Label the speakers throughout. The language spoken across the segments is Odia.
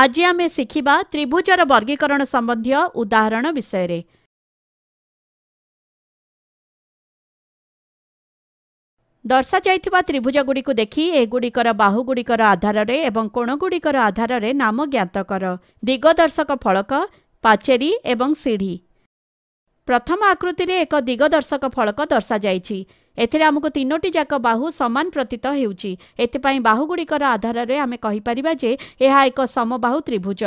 Speaker 1: ଆଜି ଆମେ ଶିଖିବା ତ୍ରିଭୁଜର ବର୍ଗୀକରଣ ସମ୍ବନ୍ଧୀୟ ଉଦାହରଣ ବିଷୟରେ ଦର୍ଶାଯାଇଥିବା ତ୍ରିଭୁଜଗୁଡ଼ିକୁ ଦେଖି ଏଗୁଡ଼ିକର ବାହୁଗୁଡ଼ିକର ଆଧାରରେ ଏବଂ କୋଣଗୁଡ଼ିକର ଆଧାରରେ ନାମ ଜ୍ଞାତ କର ଦିଗଦର୍ଶକ ଫଳକ ପାଚେରୀ ଏବଂ ସିଢ଼ି ପ୍ରଥମ ଆକୃତିରେ ଏକ ଦିଗଦର୍ଶକ ଫଳକ ଦର୍ଶାଯାଇଛି ଏଥିରେ ଆମକୁ ତିନୋଟି ଯାକ ବାହୁ ସମାନ ପ୍ରତୀତ ହେଉଛି ଏଥିପାଇଁ ବାହୁଗୁଡ଼ିକର ଆଧାରରେ ଆମେ କହିପାରିବା ଯେ ଏହା ଏକ ସମବାହୁ ତ୍ରିଭୁଜ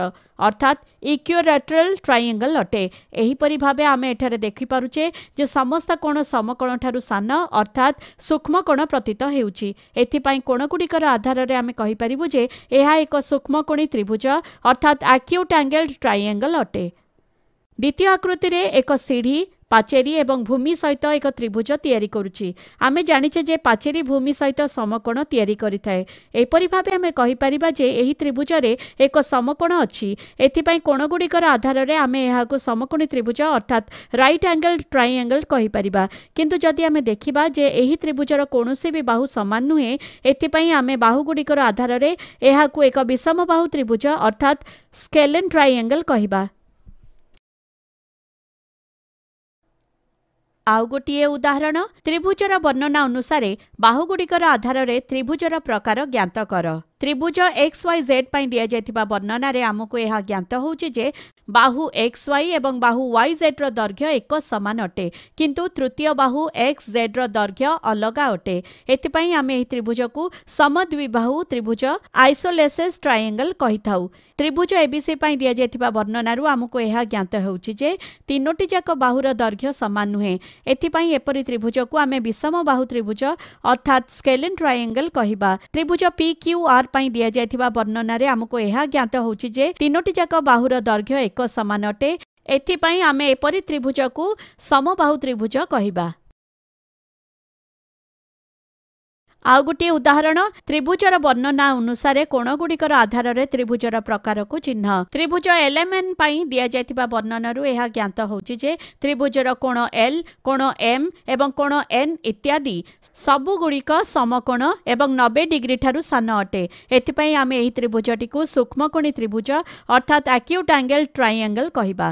Speaker 1: ଅର୍ଥାତ୍ ଇକ୍ୟୁରାଟ୍ରାଲ୍ ଟ୍ରାଇଏଙ୍ଗଲ୍ ଅଟେ ଏହିପରି ଭାବେ ଆମେ ଏଠାରେ ଦେଖିପାରୁଛେ ଯେ ସମସ୍ତ କୋଣ ସମକୋଣ ଠାରୁ ସାନ ଅର୍ଥାତ୍ ସୂକ୍ଷ୍ମ କୋଣ ପ୍ରତୀତ ହେଉଛି ଏଥିପାଇଁ କୋଣଗୁଡ଼ିକର ଆଧାରରେ ଆମେ କହିପାରିବୁ ଯେ ଏହା ଏକ ସୂକ୍ଷ୍ମକୋଣୀ ତ୍ରିଭୁଜ ଅର୍ଥାତ୍ ଆକ୍ୟୁଟ୍ ଆଙ୍ଗେଲ୍ ଟ୍ରାଇଏଙ୍ଗଲ୍ ଅଟେ ଦ୍ୱିତୀୟ ଆକୃତିରେ ଏକ ସିଢ଼ି ପାଚେରୀ ଏବଂ ଭୂମି ସହିତ ଏକ ତ୍ରିଭୁଜ ତିଆରି କରୁଛି ଆମେ ଜାଣିଛେ ଯେ ପାଚେରୀ ଭୂମି ସହିତ ସମକୋଣ ତିଆରି କରିଥାଏ ଏପରି ଭାବେ ଆମେ କହିପାରିବା ଯେ ଏହି ତ୍ରିଭୁଜରେ ଏକ ସମକୋଣ ଅଛି ଏଥିପାଇଁ କୋଣଗୁଡ଼ିକର ଆଧାରରେ ଆମେ ଏହାକୁ ସମକୋଣୀ ତ୍ରିଭୁଜ ଅର୍ଥାତ୍ ରାଇଟ୍ ଆଙ୍ଗେଲ୍ ଟ୍ରାଇଆଙ୍ଗେଲ୍ କହିପାରିବା କିନ୍ତୁ ଯଦି ଆମେ ଦେଖିବା ଯେ ଏହି ତ୍ରିଭୁଜର କୌଣସି ବି ବାହୁ ସମାନ ନୁହେଁ ଏଥିପାଇଁ ଆମେ ବାହୁଗୁଡ଼ିକର ଆଧାରରେ ଏହାକୁ ଏକ ବିଷମ ବାହୁ ତ୍ରିଭୁଜ ଅର୍ଥାତ୍ ସ୍କେଲେନ୍ ଟ୍ରାଇଆଙ୍ଗେଲ୍ କହିବା ଆଉ ଗୋଟିଏ ଉଦାହରଣ ତ୍ରିଭୁଜର ବର୍ଣ୍ଣନା ଅନୁସାରେ ବାହୁଗୁଡ଼ିକର ଆଧାରରେ ତ୍ରିଭୁଜର ପ୍ରକାର ଜ୍ଞାତ କର ত্রিভুজ এক্স ওয়াই জেড পাই দিয়া যাইতিবা বর্ণনারে আমকু এহা জ্ঞাত হউচি যে বাহু এক্স ওয়াই এবং বাহু ওয়াই জেড র দৈর্ঘ্য এক সমান অটে কিন্তু তৃতীয় বাহু এক্স জেড র দৈর্ঘ্য অলগা অটে এথিপাই আমি এই ত্রিভুজকু সমদ্বিবাহু ত্রিভুজ আইসোলেসেস ট্রায়াঙ্গল কহিথাউ ত্রিভুজ এবিসি পাই দিয়া যাইতিবা বর্ণনারু আমকু এহা জ্ঞাত হউচি যে তিনোটি যাক বাহুর দৈর্ঘ্য সমান নুহে এথিপাই এপরি ত্রিভুজকু আমি বিষম বাহু ত্রিভুজ অর্থাৎ স্কেলেন ট্রায়াঙ্গল কহিবা ত্রিভুজ পি কিউ আর ପାଇଁ ଦିଆଯାଇଥିବା ବର୍ଣ୍ଣନାରେ ଆମକୁ ଏହା ଜ୍ଞାତ ହେଉଛି ଯେ ତିନୋଟିଯାକ ବାହୁର ଦୈର୍ଘ୍ୟ ଏକ ସମାନ ଅଟେ ଏଥିପାଇଁ ଆମେ ଏପରି ତ୍ରିଭୁଜକୁ ସମବାହୁ ତ୍ରିଭୁଜ କହିବା ଆଉ ଗୋଟିଏ ଉଦାହରଣ ତ୍ରିଭୁଜର ବର୍ଣ୍ଣନା ଅନୁସାରେ କୋଣଗୁଡ଼ିକର ଆଧାରରେ ତ୍ରିଭୁଜର ପ୍ରକାରକୁ ଚିହ୍ନ ତ୍ରିଭୁଜ ଏଲେମେନ୍ ପାଇଁ ଦିଆଯାଇଥିବା ବର୍ଣ୍ଣନାରୁ ଏହା ଜ୍ଞାତ ହେଉଛି ଯେ ତ୍ରିଭୁଜର କୋଣ ଏଲ୍ କୋଣ ଏମ୍ ଏବଂ କୋଣ ଏନ୍ ଇତ୍ୟାଦି ସବୁଗୁଡ଼ିକ ସମକୋଣ ଏବଂ ନବେ ଡିଗ୍ରୀ ଠାରୁ ସାନ ଅଟେ ଏଥିପାଇଁ ଆମେ ଏହି ତ୍ରିଭୁଜଟିକୁ ସୂକ୍ଷ୍ମକୋଣୀ ତ୍ରିଭୁଜ ଅର୍ଥାତ୍ ଆକ୍ୟୁଟ୍ ଆଙ୍ଗେଲ୍ ଟ୍ରାଇଆଙ୍ଗେଲ୍ କହିବା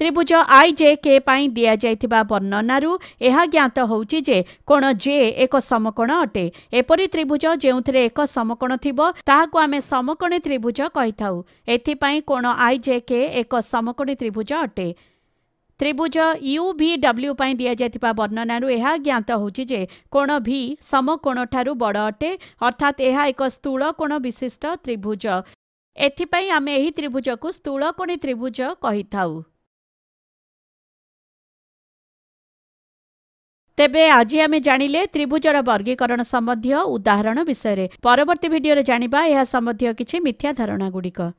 Speaker 1: ତ୍ରିଭୁଜ ଆଇ ଜେ କେ ପାଇଁ ଦିଆଯାଇଥିବା ବର୍ଣ୍ଣନାରୁ ଏହା ଜ୍ଞାତ ହେଉଛି ଯେ କୋଣ ଜେ ଏକ ସମକୋଣ ଅଟେ ଏପରି ତ୍ରିଭୁଜ ଯେଉଁଥିରେ ଏକ ସମକୋଣ ଥିବ ତାହାକୁ ଆମେ ସମକୋଣୀ ତ୍ରିଭୁଜ କହିଥାଉ ଏଥିପାଇଁ କୋଣ ଆଇ ଜେ କେ ଏକ ସମକୋଣୀ ତ୍ରିଭୁଜ ଅଟେ ତ୍ରିଭୁଜ ୟୁ ଭି ଡବ୍ଲ୍ୟୁ ପାଇଁ ଦିଆଯାଇଥିବା ବର୍ଣ୍ଣନାରୁ ଏହା ଜ୍ଞାତ ହେଉଛି ଯେ କୋଣ ଭି ସମକୋଣଠାରୁ ବଡ଼ ଅଟେ ଅର୍ଥାତ୍ ଏହା ଏକ ସ୍ଥୂଳ କୋଣ ବିଶିଷ୍ଟ ତ୍ରିଭୁଜ ଏଥିପାଇଁ ଆମେ ଏହି ତ୍ରିଭୁଜକୁ ସ୍ଥୂଳକୋଣୀ ତ୍ରିଭୁଜ କହିଥାଉ ତେବେ ଆଜି ଆମେ ଜାଣିଲେ ତ୍ରିଭୁଜର ବର୍ଗୀକରଣ ସମ୍ବନ୍ଧୀୟ ଉଦାହରଣ ବିଷୟରେ ପରବର୍ତ୍ତୀ ଭିଡିଓରେ ଜାଣିବା ଏହା ସମ୍ବନ୍ଧୀୟ କିଛି ମିଥ୍ୟା ଧାରଣାଗୁଡ଼ିକ